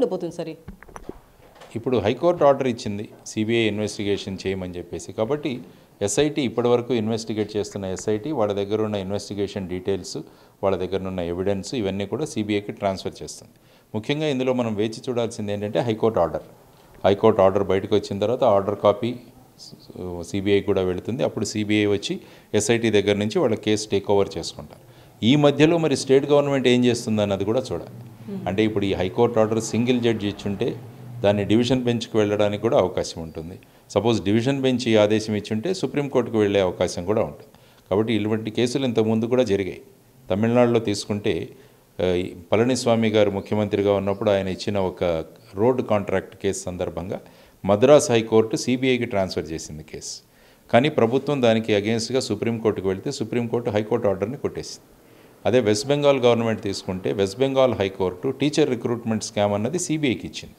ఉండిపోతుంది సరే ఇప్పుడు హైకోర్టు ఆర్డర్ ఇచ్చింది సిబిఐ ఇన్వెస్టిగేషన్ చేయమని చెప్పేసి కాబట్టి ఎస్ఐటి ఇప్పటివరకు ఇన్వెస్టిగేట్ చేస్తున్న ఎస్ఐటి వాళ్ళ దగ్గర ఉన్న ఇన్వెస్టిగేషన్ డీటెయిల్స్ వాళ్ళ దగ్గర ఉన్న ఎవిడెన్స్ ఇవన్నీ కూడా సిబిఐకి ట్రాన్స్ఫర్ చేస్తుంది ముఖ్యంగా ఇందులో మనం వేచి చూడాల్సింది ఏంటంటే హైకోర్టు ఆర్డర్ హైకోర్టు ఆర్డర్ బయటకు వచ్చిన తర్వాత ఆర్డర్ కాపీ సిబిఐ కూడా వెళుతుంది అప్పుడు సిబిఐ వచ్చి ఎస్ఐటి దగ్గర నుంచి వాళ్ళ కేసు టేక్ ఓవర్ చేసుకుంటారు ఈ మధ్యలో మరి స్టేట్ గవర్నమెంట్ ఏం చేస్తుంది అన్నది కూడా చూడాలి Hmm. అంటే ఇప్పుడు ఈ హైకోర్టు ఆర్డర్ సింగిల్ జడ్జి ఇచ్చుంటే దాన్ని డివిజన్ బెంచ్కి వెళ్ళడానికి కూడా అవకాశం ఉంటుంది సపోజ్ డివిజన్ బెంచ్ ఈ ఆదేశం ఇచ్చుంటే సుప్రీంకోర్టుకు వెళ్ళే అవకాశం కూడా ఉంటుంది కాబట్టి ఇటువంటి కేసులు ఇంతకుముందు కూడా జరిగాయి తమిళనాడులో తీసుకుంటే పళనిస్వామి గారు ముఖ్యమంత్రిగా ఉన్నప్పుడు ఆయన ఇచ్చిన ఒక రోడ్ కాంట్రాక్ట్ కేసు సందర్భంగా మద్రాస్ హైకోర్టు సిబిఐకి ట్రాన్స్ఫర్ చేసింది కేసు కానీ ప్రభుత్వం దానికి అగేన్స్ట్గా సుప్రీంకోర్టుకు వెళితే సుప్రీంకోర్టు హైకోర్టు ఆర్డర్ని కొట్టేసింది అదే వెస్ట్ బెంగాల్ గవర్నమెంట్ తీసుకుంటే West Bengal high court teacher recruitment scam అన్నది సిబిఐకి ఇచ్చింది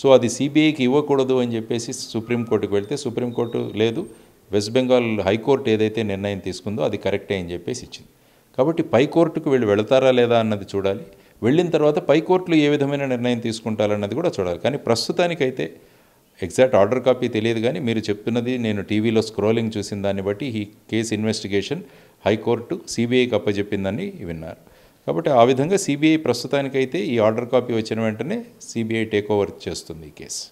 సో అది సిబిఐకి ఇవ్వకూడదు అని చెప్పేసి సుప్రీంకోర్టుకు వెళ్తే సుప్రీంకోర్టు లేదు వెస్ట్ బెంగాల్ హైకోర్టు ఏదైతే నిర్ణయం తీసుకుందో అది కరెక్టే అని చెప్పేసి ఇచ్చింది కాబట్టి పై కోర్టుకు వెళ్ళి వెళతారా లేదా అన్నది చూడాలి వెళ్ళిన తర్వాత పై కోర్టులు ఏ విధమైన నిర్ణయం తీసుకుంటారన్నది కూడా చూడాలి కానీ ప్రస్తుతానికైతే ఎగ్జాక్ట్ ఆర్డర్ కాపీ తెలియదు కానీ మీరు చెప్తున్నది నేను టీవీలో స్క్రోలింగ్ చూసిన దాన్ని బట్టి ఈ కేసు ఇన్వెస్టిగేషన్ హైకోర్టు సిబిఐకి అప్పచెప్పిందని విన్నారు కాబట్టి ఆ విధంగా సిబిఐ ప్రస్తుతానికైతే ఈ ఆర్డర్ కాపీ వచ్చిన వెంటనే సిబిఐ టేక్ ఓవర్ చేస్తుంది ఈ కేసు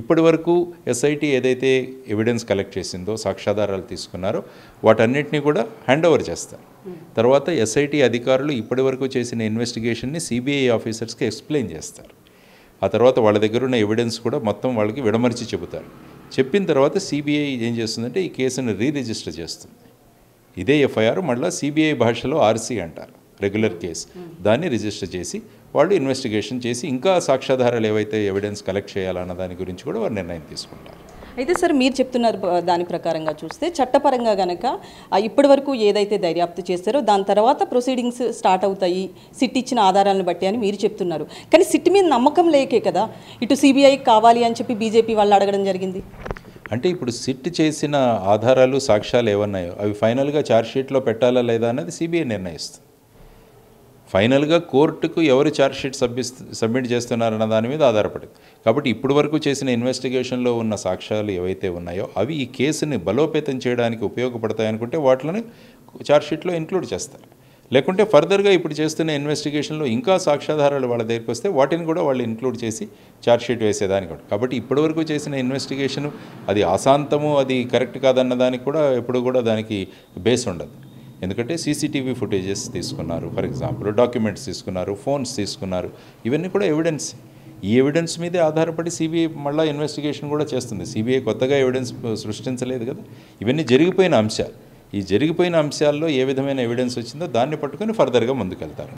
ఇప్పటి వరకు ఎస్ఐటి ఏదైతే ఎవిడెన్స్ కలెక్ట్ చేసిందో సాక్ష్యాధారాలు తీసుకున్నారో వాటన్నిటిని కూడా హ్యాండ్ ఓవర్ చేస్తారు తర్వాత ఎస్ఐటి అధికారులు ఇప్పటి వరకు చేసిన ఇన్వెస్టిగేషన్ని సిబిఐ ఆఫీసర్స్కి ఎక్స్ప్లెయిన్ చేస్తారు ఆ తర్వాత వాళ్ళ దగ్గర ఉన్న ఎవిడెన్స్ కూడా మొత్తం వాళ్ళకి విడమర్చి చెబుతారు చెప్పిన తర్వాత సిబిఐ ఏం చేస్తుందంటే ఈ కేసును రీరిజిస్టర్ చేస్తుంది ఇదే ఎఫ్ఐఆర్ మళ్ళీ సిబిఐ భాషలో ఆర్సీ అంటారు రెగ్యులర్ కేసు hmm. దాన్ని రిజిస్టర్ చేసి వాళ్ళు ఇన్వెస్టిగేషన్ చేసి ఇంకా సాక్ష్యాధారాలు ఏవైతే ఎవిడెన్స్ కలెక్ట్ చేయాలన్న దాని గురించి కూడా వారు నిర్ణయం తీసుకుంటారు అయితే సార్ మీరు చెప్తున్నారు దాని ప్రకారంగా చూస్తే చట్టపరంగా గనక ఇప్పటి వరకు ఏదైతే దర్యాప్తు చేస్తారో దాని తర్వాత ప్రొసీడింగ్స్ స్టార్ట్ అవుతాయి సిట్ ఇచ్చిన ఆధారాలను బట్టి అని మీరు చెప్తున్నారు కానీ సిట్ మీద నమ్మకం లేకే కదా ఇటు సిబిఐ కావాలి అని చెప్పి బీజేపీ వాళ్ళు అడగడం జరిగింది అంటే ఇప్పుడు సిట్ చేసిన ఆధారాలు సాక్ష్యాలు ఏమన్నాయో అవి ఫైనల్గా ఛార్జ్షీట్లో పెట్టాలా లేదా అనేది సిబిఐ నిర్ణయిస్తుంది ఫైనల్గా కోర్టుకు ఎవరు ఛార్జ్షీట్ సబ్మిస్ సబ్మిట్ చేస్తున్నారన్న దాని మీద ఆధారపడింది కాబట్టి ఇప్పుడు వరకు చేసిన ఇన్వెస్టిగేషన్లో ఉన్న సాక్ష్యాలు ఏవైతే ఉన్నాయో అవి ఈ కేసుని బలోపేతం చేయడానికి ఉపయోగపడతాయనుకుంటే వాటిని ఛార్జ్షీట్లో ఇంక్లూడ్ చేస్తారు లేకుంటే ఫర్దర్గా ఇప్పుడు చేస్తున్న ఇన్వెస్టిగేషన్లో ఇంకా సాక్ష్యాధారాలు వాళ్ళ దగ్గరికి వస్తే వాటిని కూడా వాళ్ళు ఇన్క్లూడ్ చేసి ఛార్జ్షీట్ వేసేదానికి కూడా కాబట్టి ఇప్పటివరకు చేసిన ఇన్వెస్టిగేషను అది అశాంతము అది కరెక్ట్ కాదన్న దానికి కూడా ఎప్పుడు కూడా దానికి బేస్ ఉండదు ఎందుకంటే సీసీటీవీ ఫుటేజెస్ తీసుకున్నారు ఫర్ ఎగ్జాంపుల్ డాక్యుమెంట్స్ తీసుకున్నారు ఫోన్స్ తీసుకున్నారు ఇవన్నీ కూడా ఎవిడెన్స్ ఈ ఎవిడెన్స్ మీదే ఆధారపడి సిబిఐ మళ్ళీ ఇన్వెస్టిగేషన్ కూడా చేస్తుంది సిబిఐ కొత్తగా ఎవిడెన్స్ సృష్టించలేదు కదా ఇవన్నీ జరిగిపోయిన అంశాలు ఈ జరిగిపోయిన అంశాల్లో ఏ విధమైన ఎవిడెన్స్ వచ్చిందో దాన్ని పట్టుకుని ఫర్దర్గా ముందుకెళ్తారు